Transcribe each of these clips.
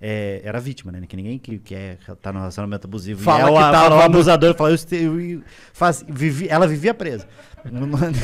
é, era vítima, né? Que ninguém que, que é, tá no relacionamento abusivo fala ela, é que tava o abusador, fala, eu, eu, eu faz, vivi, ela vivia presa.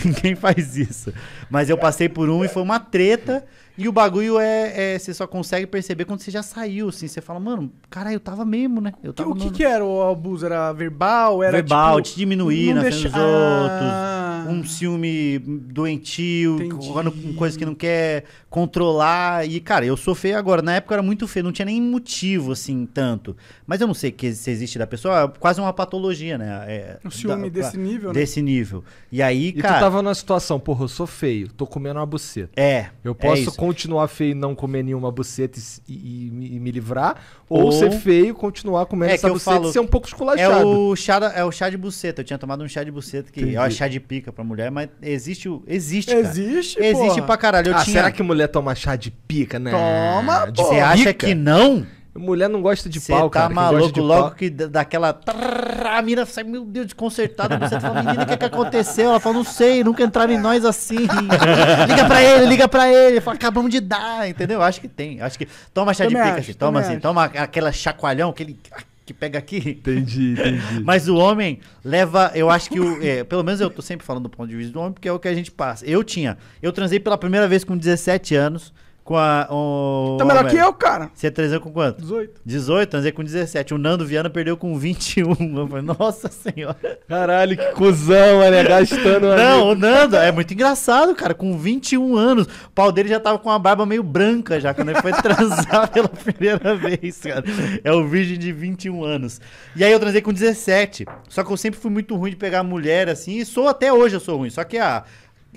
ninguém faz isso. Mas eu passei por um e foi uma treta. E o bagulho é, é, Você só consegue perceber quando você já saiu, assim. Você fala, mano, cara, eu tava mesmo, né? Eu tava o que, no... que era o abuso? Era verbal? Era, verbal, tipo, te diminuir na deixa... frente dos ah, um ciúme doentio, jogando com coisa que não quer controlar. E, cara, eu sou feio agora. Na época eu era muito feio, não tinha nem motivo, assim, tanto. Mas eu não sei que se existe da pessoa, é quase uma patologia, né? É, um ciúme da, desse nível, né? Desse nível. E aí, e cara. tu tava numa situação, porra, eu sou feio, tô comendo uma buceta. É. Eu é posso é continuar feio e não comer nenhuma buceta e, e, e me livrar, ou, ou, ser feio e continuar comendo é essa buceta falo, e ser um pouco esculachado. É o, chá, é o chá de buceta. Eu tinha tomado um chá de buceta que. Entendi. o chá de pica, pra mulher, mas existe o. Existe, cara. Existe, Existe pra caralho. Eu ah, tinha... será que mulher toma chá de pica, né? Toma, de Você acha que não? Mulher não gosta de Cê pau, tá cara. Você tá maluco, logo pau. que daquela... Trrr, a mina sai, meu Deus, desconcertada. Você fala, menina, o que, que aconteceu? Ela fala, não sei, nunca entraram em nós assim. liga pra ele, liga pra ele. Fala, acabamos de dar, entendeu? Acho que tem. Acho que... Toma chá de pica, acho, toma assim, acho. toma aquela chacoalhão, aquele que pega aqui. Entendi, entendi. Mas o homem leva, eu acho que o, é, pelo menos eu tô sempre falando do ponto de vista do homem, porque é o que a gente passa. Eu tinha, eu transei pela primeira vez com 17 anos com a. O, tá melhor que eu, cara. Você é transou com quanto? 18. 18, transei com 17. O Nando Viana perdeu com 21. Eu falei, Nossa senhora. Caralho, que cuzão, né? Gastando. Não, amigo. o Nando é muito engraçado, cara. Com 21 anos, o pau dele já tava com uma barba meio branca já, quando ele foi transar pela primeira vez, cara. É o virgem de 21 anos. E aí eu transei com 17. Só que eu sempre fui muito ruim de pegar mulher assim. E sou até hoje, eu sou ruim. Só que a. Ah,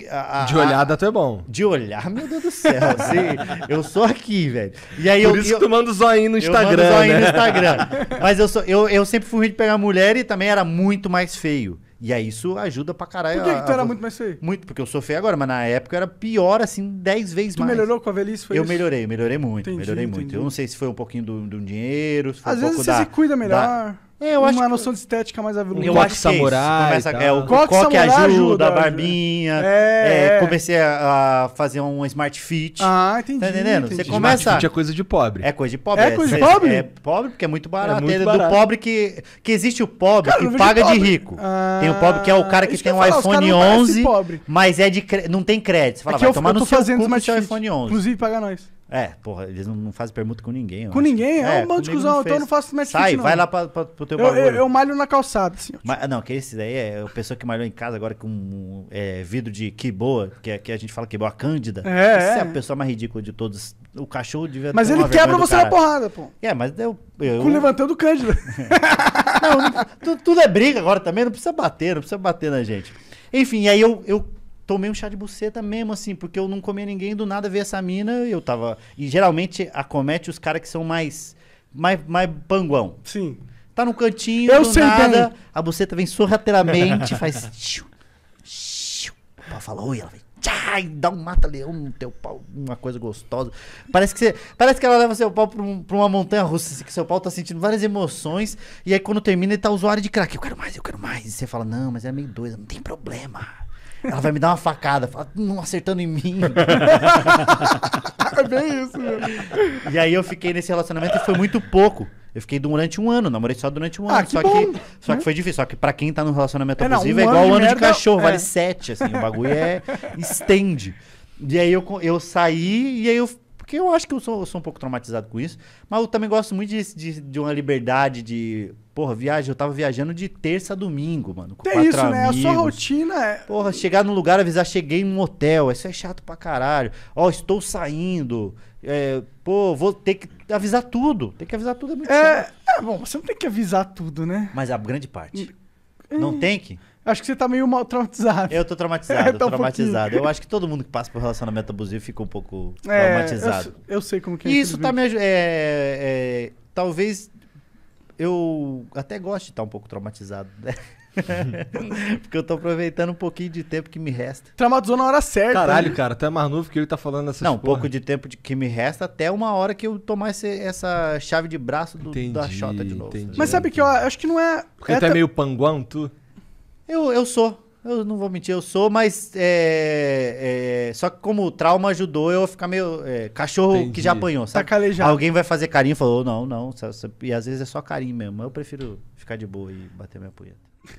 a, a, de olhada tu é bom. De olhar, meu Deus do céu. Assim, eu sou aqui, velho. E aí Por eu, isso eu, que tu manda o zoinho no Instagram. Eu mando zoinho né? no Instagram. Mas eu, sou, eu, eu sempre fui de pegar mulher e também era muito mais feio. E aí isso ajuda pra caralho. Por que, que tu a, era muito mais feio? Muito, porque eu sou feio agora, mas na época era pior, assim, 10 vezes tu mais. Tu melhorou com a velhice? Foi eu isso? melhorei, melhorei muito, entendi, melhorei entendi. muito. Eu não sei se foi um pouquinho do, do dinheiro, se foi Às um vezes pouco você da, se cuida melhor. Da, é, eu uma acho uma noção de estética mais aveludada. Eu acho que é samurai. é, o coque, coque ajuda, ajuda, a né? barbinha. É, é, é, comecei a, a, fazer um smart fit. Ah, entendi. Tá entendendo? Entendi. Você começa. Smart fit é coisa de pobre. É coisa de pobre. É, é. coisa de pobre? É pobre porque é muito barato. É muito barato. do pobre que. Que existe o pobre cara, que paga de, de rico. Ah, tem o ah, pobre que é o cara que tem um falar, iPhone 11, mas é de cre... não tem crédito. Você fala, é vai eu, tomar eu no seu seu iPhone 11. Inclusive, paga nós. É, porra, eles não, não fazem permuta com ninguém. Com acho. ninguém? É, é um bando de cuzão, então eu não faço mais. Sai, não. vai lá pra, pra, pro teu eu, bagulho. Eu, eu, malho na calçada, assim. Mas, ah, não, que esse daí é a pessoa que malhou em casa agora com é, vidro de boa, que, é, que a gente fala a cândida. É, Essa é. é a pessoa mais ridícula de todos. O cachorro devia Mas ele quebra você na porrada, pô. É, mas eu... eu... Com levantando o cândida. não, tudo é briga agora também, não precisa bater, não precisa bater na gente. Enfim, aí eu, eu tomei um chá de buceta mesmo, assim, porque eu não comia ninguém, do nada vê essa mina e eu tava. E geralmente acomete os caras que são mais. mais, mais panguão. Sim. Tá no cantinho, eu do sei nada, bem. a buceta vem sorrateiramente, faz. Xiu, xiu, pau falar, oi, ela vem. Tchai, dá um mata-leão no teu pau, uma coisa gostosa. Parece que, você, parece que ela leva seu pau pra, um, pra uma montanha russa, assim, que seu pau tá sentindo várias emoções, e aí quando termina ele tá usuário de crack. Eu quero mais, eu quero mais. E você fala, não, mas é meio doido, não tem problema. Ela vai me dar uma facada. Fala, não acertando em mim. é bem isso, meu. Né? E aí eu fiquei nesse relacionamento e foi muito pouco. Eu fiquei durante um ano, namorei só durante um ah, ano. Ah, que só, bom. que, só hum. que foi difícil. Só que pra quem tá num relacionamento é, não, um é igual ano ano de, de cachorro, é. vale sete, assim. O bagulho é estende. E aí eu, eu saí e aí eu porque eu acho que eu sou, eu sou um pouco traumatizado com isso. Mas eu também gosto muito de, de, de uma liberdade de. Porra, viagem. Eu tava viajando de terça a domingo, mano. Com Tem isso, amigos. né? A sua rotina é. Porra, chegar num lugar, avisar, cheguei um hotel. Isso é chato pra caralho. Ó, oh, estou saindo. É, pô, vou ter que avisar tudo. Tem que avisar tudo é muito é, chato. É, bom, você não tem que avisar tudo, né? Mas a grande parte. Não tem que? Acho que você tá meio mal traumatizado. Eu tô traumatizado, é, tá um traumatizado. Pouquinho. Eu acho que todo mundo que passa por relacionamento abusivo fica um pouco é, traumatizado. Eu, eu, sei como que é. Isso tá me é, é, Talvez eu até gosto de estar um pouco traumatizado, né? Uhum. Porque eu tô aproveitando um pouquinho de tempo que me resta. Traumatizou na hora certa. Caralho, cara, até mais novo que ele tá falando essas Não, um pouco de tempo de, que me resta até uma hora que eu tomar esse, essa chave de braço do, entendi, da Xota de novo. Entendi, tá Mas sabe entendi. que eu acho que não é. Porque é, é meio panguão, tu? Eu, eu sou. Eu não vou mentir, eu sou, mas. É, é, só que como o trauma ajudou eu a ficar meio. É, cachorro Entendi. que já apanhou, tá sabe? Tá calejado. Alguém vai fazer carinho e falou, não, não. E às vezes é só carinho mesmo. Eu prefiro ficar de boa e bater minha punheta.